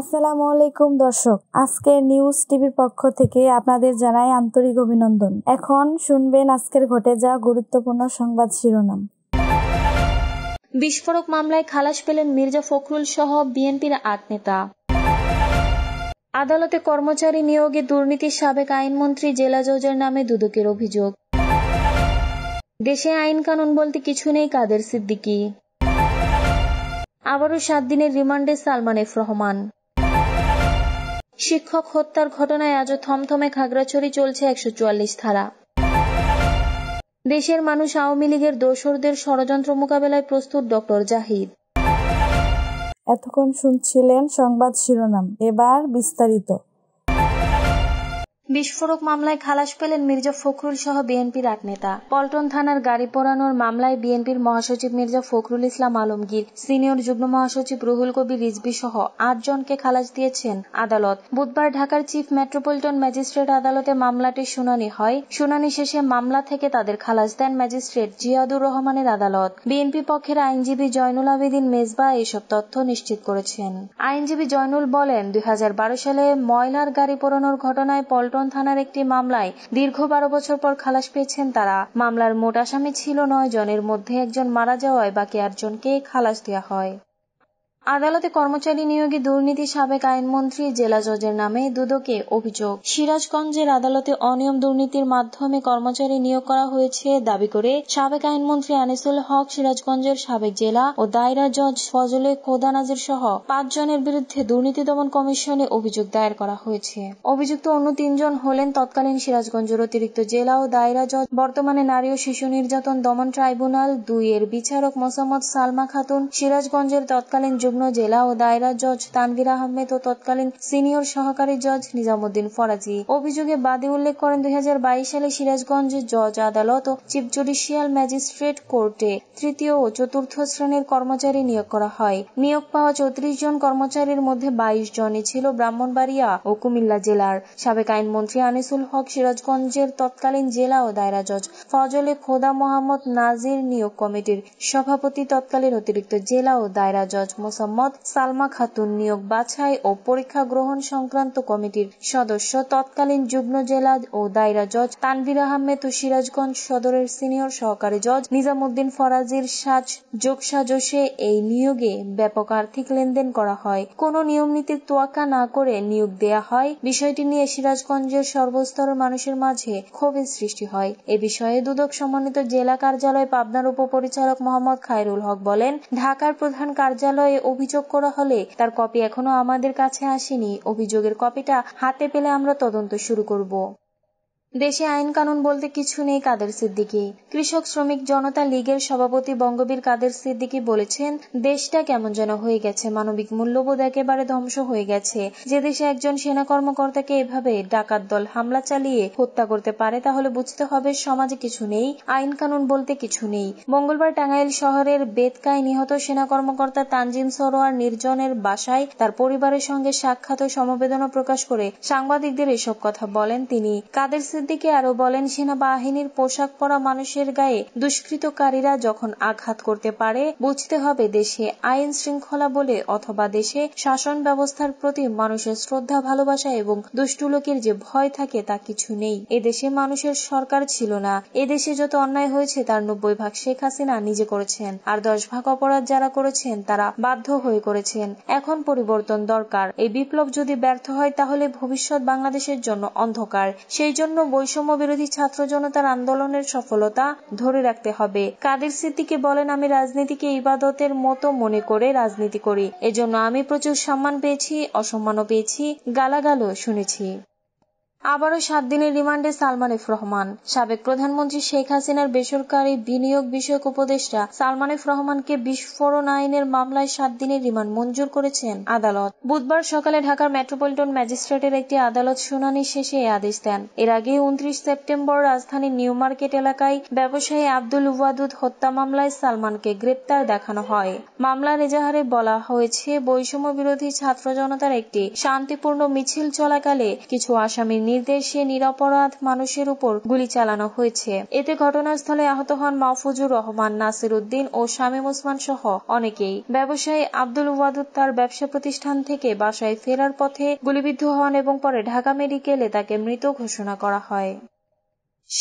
আসসালামু আলাইকুম দর্শক আজকের নিউজ টিভির পক্ষ থেকে আপনাদের জানাই আন্তরিক অভিনন্দন এখন শুনবেন আজকের ঘটে যাওয়া গুরুত্বপূর্ণ সংবাদ শিরোনাম বিস্ফোরক মামলায় খালাস পেলেন মির্জা ফখরুল সহ বিএনপির আট নেতা আদালতে কর্মচারী নিয়োগে দুর্নীতির সাবেক আইনমন্ত্রী জেলা জজের নামে দুদকের অভিযোগ দেশে আইন কানুন বলতে কিছু নেই কাদের সিদ্দিকী আবারও সাত দিনের রিমান্ডে সালমান এফ রহমান শিক্ষক হত্যার ঘটনায় আজও থমথমে খাগড়াছড়ি চলছে একশো ধারা দেশের মানুষ আওয়ামী লীগের দোসরদের ষড়যন্ত্র মোকাবেলায় প্রস্তুত ডক্টর জাহিদ এতক্ষণ শুনছিলেন সংবাদ শিরোনাম এবার বিস্তারিত বিস্ফোরক মামলায় খালাস পেলেন মির্জা ফখরুল সহ বিএনপির আট নেতা পল্টন থানার গাড়ি পোড়ানোর মামলায় বিএনপির মহাসচিব মির্জা ফখরুল ইসলাম আলমগীর সিনিয়র যুগ্ম মহাসচিব রুহুল কবির রিজবি সহ আট জনকে খালাস দিয়েছেন আদালত বুধবার ঢাকার চিফ মেট্রোপলিটন ম্যাজিস্ট্রেট আদালতে মামলাটির শুনানি হয় শুনানি শেষে মামলা থেকে তাদের খালাস দেন ম্যাজিস্ট্রেট জিয়াদুর রহমানের আদালত বিএনপি পক্ষের আইনজীবী জয়নুল আবেদিন মেজবা এসব তথ্য নিশ্চিত করেছেন আইনজীবী জয়নুল বলেন দুই সালে ময়লার গাড়ি পোড়ানোর ঘটনায় পল্টন পল্টন থানার একটি মামলায় দীর্ঘ বারো বছর পর খালাস পেয়েছেন তারা মামলার মোট আসামি ছিল নয় জনের মধ্যে একজন মারা যাওয়ায় বাকি আটজনকে খালাস দেওয়া হয় আদালতে কর্মচারী নিয়োগে দুর্নীতি সাবেক আইনমন্ত্রী জেলা জজের নামে দুদকে অভিযোগ সিরাজগঞ্জের আদালতে অনিয়ম দুর্নীতির মাধ্যমে কর্মচারী নিয়োগ করা হয়েছে দাবি করে সাবেক আইনমন্ত্রী আনিসুল হক সিরাজগঞ্জের সাবেক জেলা ও দায়রা জজ ফজলে খোদানাজের সহ পাঁচজনের বিরুদ্ধে দুর্নীতি দমন কমিশনে অভিযোগ দায়ের করা হয়েছে অভিযুক্ত অন্য তিনজন হলেন তৎকালীন সিরাজগঞ্জের অতিরিক্ত জেলা ও দায়রা জজ বর্তমানে নারী ও শিশু নির্যাতন দমন ট্রাইব্যুনাল দুই এর বিচারক মোসাম্মদ সালমা খাতুন সিরাজগঞ্জের তৎকালীন যুগ সংলগ্ন জেলা ও দায়রা জজ তানভীর আহমেদ ও তৎকালীন সিনিয়র সহকারী জজ নিজামুদ্দিন ফরাজি অভিযোগে বাদী উল্লেখ করেন দুই সালে সিরাজগঞ্জ জজ আদালত ও চিফ জুডিশিয়াল ম্যাজিস্ট্রেট কোর্টে তৃতীয় ও চতুর্থ শ্রেণীর কর্মচারী নিয়োগ করা হয় নিয়োগ পাওয়া চৌত্রিশ জন কর্মচারীর মধ্যে বাইশ জনই ছিল ব্রাহ্মণবাড়িয়া ও কুমিল্লা জেলার সাবেক আইনমন্ত্রী আনিসুল হক সিরাজগঞ্জের তৎকালীন জেলা ও দায়রা জজ ফজলে খোদা মোহাম্মদ নাজির নিয়োগ কমিটির সভাপতি তৎকালীন অতিরিক্ত জেলা ও দায়রা জজ মোসা মোহাম্মদ সালমা খাতুন নিয়োগ বাছাই ও পরীক্ষা গ্রহণ সংক্রান্ত কমিটির সদস্য তৎকালীন যুগ্ম জেলা ও দায়রা জজ তানভীর আহমেদ ও সিরাজগঞ্জ সদরের সিনিয়র সহকারী জজ নিজামুদ্দিন ফরাজির সাজ যোগসাজশে এই নিয়োগে ব্যাপক আর্থিক লেনদেন করা হয় কোন নিয়ম নীতির তোয়াক্কা না করে নিয়োগ দেয়া হয় বিষয়টি নিয়ে সিরাজগঞ্জের সর্বস্তরের মানুষের মাঝে ক্ষোভের সৃষ্টি হয় এ বিষয়ে দুদক সমন্বিত জেলা কার্যালয় পাবনার উপপরিচালক মোহাম্মদ খায়রুল হক বলেন ঢাকার প্রধান কার্যালয়ে অভিযোগ করা হলে তার কপি এখনো আমাদের কাছে আসেনি অভিযোগের কপিটা হাতে পেলে আমরা তদন্ত শুরু করব দেশে আইন কানুন বলতে কিছু নেই কাদের সিদ্দিকি কৃষক শ্রমিক জনতা লীগের সভাপতি বঙ্গবীর কাদের সিদ্দিকি বলেছেন দেশটা কেমন যেন হয়ে গেছে মানবিক মূল্যবোধ একেবারে ধ্বংস হয়ে গেছে যে দেশে একজন সেনা কর্মকর্তাকে এভাবে ডাকাত দল হামলা চালিয়ে হত্যা করতে পারে তাহলে বুঝতে হবে সমাজে কিছু নেই আইন কানুন বলতে কিছু নেই মঙ্গলবার টাঙ্গাইল শহরের বেতকায় নিহত সেনা কর্মকর্তা তানজিম সরোয়ার নির্জনের বাসায় তার পরিবারের সঙ্গে সাক্ষাৎ ও সমবেদনা প্রকাশ করে সাংবাদিকদের এসব কথা বলেন তিনি কাদের দিকে আরো বলেন সেনাবাহিনীর পোশাক পরা মানুষের গায়ে দুষ্কৃতকারীরা যখন আঘাত করতে পারে বুঝতে হবে দেশে আইন শৃঙ্খলা বলে অথবা দেশে শাসন ব্যবস্থার প্রতি মানুষের শ্রদ্ধা ভালোবাসা এবং দুষ্টু লোকের যে ভয় থাকে তা কিছু নেই এদেশে মানুষের সরকার ছিল না এদেশে যত অন্যায় হয়েছে তার নব্বই ভাগ শেখ হাসিনা নিজে করেছেন আর দশ ভাগ অপরাধ যারা করেছেন তারা বাধ্য হয়ে করেছেন এখন পরিবর্তন দরকার এই বিপ্লব যদি ব্যর্থ হয় তাহলে ভবিষ্যৎ বাংলাদেশের জন্য অন্ধকার সেই জন্য বৈষম্য বিরোধী ছাত্র জনতার আন্দোলনের সফলতা ধরে রাখতে হবে কাদের সিদ্দিকে বলেন আমি রাজনীতিকে ইবাদতের মতো মনে করে রাজনীতি করি এজন্য আমি প্রচুর সম্মান পেয়েছি অসম্মানও পেয়েছি গালাগালও শুনেছি আবারও সাত দিনের রিমান্ডে সালমান এফ রহমান সাবেক প্রধানমন্ত্রী শেখ হাসিনার বেসরকারি বিনিয়োগ বিষয়ক উপদেষ্টা সালমান এফ রহমানকে বিস্ফোরণ আইনের মামলায় সাত দিনের রিমান্ড মঞ্জুর করেছেন আদালত বুধবার সকালে ঢাকার মেট্রোপলিটন ম্যাজিস্ট্রেটের একটি আদালত শুনানি শেষে এই আদেশ দেন এর আগে উনত্রিশ সেপ্টেম্বর রাজধানীর নিউ মার্কেট এলাকায় ব্যবসায়ী আব্দুল ওয়াদুদ হত্যা মামলায় সালমানকে গ্রেপ্তার দেখানো হয় মামলার এজাহারে বলা হয়েছে বৈষম্য বিরোধী ছাত্র জনতার একটি শান্তিপূর্ণ মিছিল চলাকালে কিছু আসামি নির্দেশে নিরপরাধ মানুষের উপর গুলি চালানো হয়েছে এতে ঘটনাস্থলে আহত হন মাহফুজুর রহমান নাসির উদ্দিন ও শামীম ওসমান সহ অনেকেই ব্যবসায়ী আব্দুল ওয়াদুদ তার ব্যবসা প্রতিষ্ঠান থেকে বাসায় ফেরার পথে গুলিবিদ্ধ হন এবং পরে ঢাকা মেডিকেলে তাকে মৃত ঘোষণা করা হয়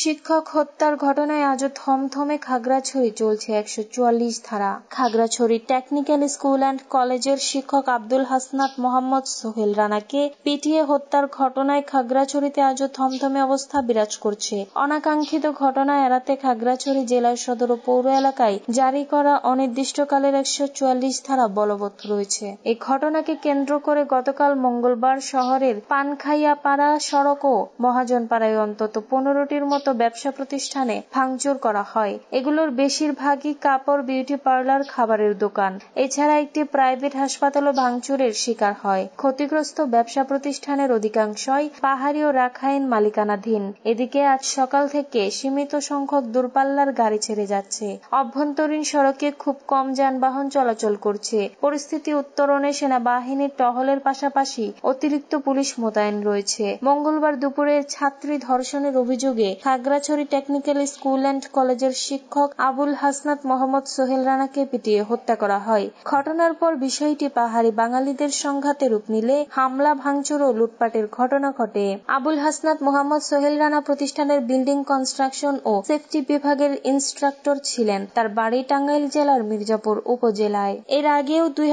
শিক্ষক হত্যার ঘটনায় আজও থমথমে খাগড়াছড়ি চলছে একশো চুয়াল্লিশ ধারা খাগড়াছড়ি টেকনিক্যাল স্কুল অ্যান্ড কলেজের শিক্ষক আব্দুল হাসনাত মোহাম্মদ সোহেল রানাকে পিটিয়ে হত্যার ঘটনায় খাগড়াছড়িতে আজও থমথমে অবস্থা বিরাজ করছে অনাকাঙ্ক্ষিত ঘটনা এড়াতে খাগড়াছড়ি জেলা সদর ও পৌর এলাকায় জারি করা অনির্দিষ্টকালের একশো চুয়াল্লিশ ধারা বলবৎ রয়েছে এই ঘটনাকে কেন্দ্র করে গতকাল মঙ্গলবার শহরের পানখাইয়া পাড়া সড়ক ও মহাজনপাড়ায় অন্তত পনেরোটির মতো ব্যবসা প্রতিষ্ঠানে ভাঙচুর করা হয় এগুলোর বেশিরভাগই কাপড় বিউটি পার্লার খাবারের দোকান এছাড়া একটি প্রাইভেট হাসপাতালও ভাঙচুরের শিকার হয় ক্ষতিগ্রস্ত ব্যবসা প্রতিষ্ঠানের অধিকাংশই পাহাড়ি ও রাখাইন মালিকানাধীন এদিকে আজ সকাল থেকে সীমিত সংখ্যক দূরপাল্লার গাড়ি ছেড়ে যাচ্ছে অভ্যন্তরীণ সড়কে খুব কম যানবাহন চলাচল করছে পরিস্থিতি উত্তরণে সেনাবাহিনীর টহলের পাশাপাশি অতিরিক্ত পুলিশ মোতায়েন রয়েছে মঙ্গলবার দুপুরে ছাত্রী ধর্ষণের অভিযোগে খাগড়াছড়ি টেকনিক্যাল স্কুল অ্যান্ড কলেজের শিক্ষক আবুল হাসনাত মোহাম্মদ সোহেল রানাকে পিটিয়ে হত্যা করা হয় ঘটনার পর বিষয়টি পাহাড়ি বাঙালিদের সংঘাতে রূপ নিলে হামলা ভাঙচুর ও লুটপাটের ঘটনা ঘটে আবুল হাসনাত মোহাম্মদ সোহেল রানা প্রতিষ্ঠানের বিল্ডিং কনস্ট্রাকশন ও সেফটি বিভাগের ইন্সট্রাক্টর ছিলেন তার বাড়ি টাঙ্গাইল জেলার মির্জাপুর উপজেলায় এর আগেও দুই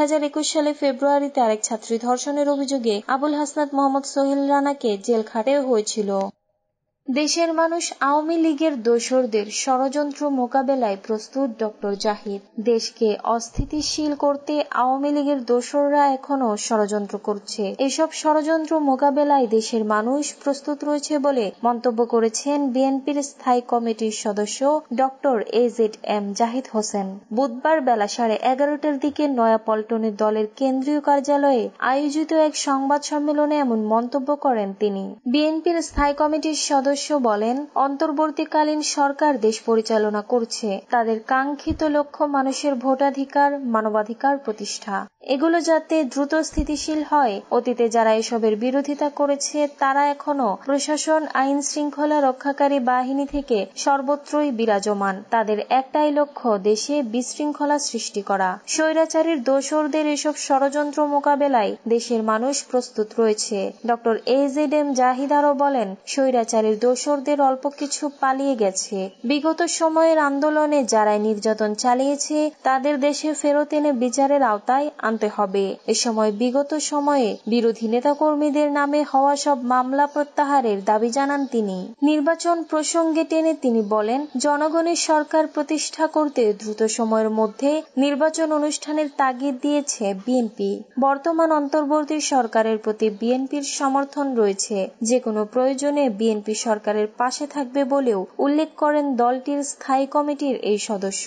সালে ফেব্রুয়ারিতে আরেক ছাত্রী ধর্ষণের অভিযোগে আবুল হাসনাত মোহাম্মদ সোহেল রানাকে জেল খাটে হয়েছিল দেশের মানুষ আওয়ামী লীগের দোসরদের ষড়যন্ত্র মোকাবেলায় প্রস্তুত ডক্টর জাহিদ দেশকে অস্থিতিশীল করতে আওয়ামী লীগের দোসররা এখনো ষড়যন্ত্র করছে এসব ষড়যন্ত্র মোকাবেলায় দেশের মানুষ প্রস্তুত রয়েছে বলে মন্তব্য করেছেন বিএনপির স্থায়ী কমিটির সদস্য doctor A Z M Zahid Hossain বুধবার বেলা সাড়ে এগারোটার দিকে নয়াপল্টনের দলের কেন্দ্রীয় কার্যালয়ে আয়োজিত এক সংবাদ সম্মেলনে এমন মন্তব্য করেন তিনি বিএনপির স্থায়ী কমিটির সদস্য সদস্য বলেন অন্তর্বর্তীকালীন সরকার দেশ পরিচালনা করছে তাদের কাঙ্ক্ষিত লক্ষ্য মানুষের ভোটাধিকার মানবাধিকার প্রতিষ্ঠা এগুলো যাতে দ্রুত স্থিতিশীল হয় অতীতে যারা এসবের বিরোধিতা করেছে তারা এখনো প্রশাসন আইন শৃঙ্খলা রক্ষাকারী বাহিনী থেকে সর্বত্রই বিরাজমান তাদের একটাই লক্ষ্য দেশে বিশৃঙ্খলা সৃষ্টি করা স্বৈরাচারীর দোসরদের এসব ষড়যন্ত্র মোকাবেলায় দেশের মানুষ প্রস্তুত রয়েছে ডক্টর এ জেড এম জাহিদারও বলেন স্বৈরাচারীর দোসরদের অল্প কিছু পালিয়ে গেছে বিগত সময়ের আন্দোলনে যারাই নির্যাতন চালিয়েছে তাদের দেশে ফেরত এনে বিচারের আওতায় আনতে হবে এ সময় বিগত সময়ে বিরোধী কর্মীদের নামে হওয়া সব মামলা প্রত্যাহারের দাবি জানান তিনি নির্বাচন প্রসঙ্গে টেনে তিনি বলেন জনগণের সরকার প্রতিষ্ঠা করতে দ্রুত সময়ের মধ্যে নির্বাচন অনুষ্ঠানের তাগিদ দিয়েছে বিএনপি বর্তমান অন্তর্বর্তী সরকারের প্রতি বিএনপির সমর্থন রয়েছে যে কোনো প্রয়োজনে বিএনপি সরকার সরকারের পাশে থাকবে বলেও উল্লেখ করেন দলটির স্থায়ী কমিটির এই সদস্য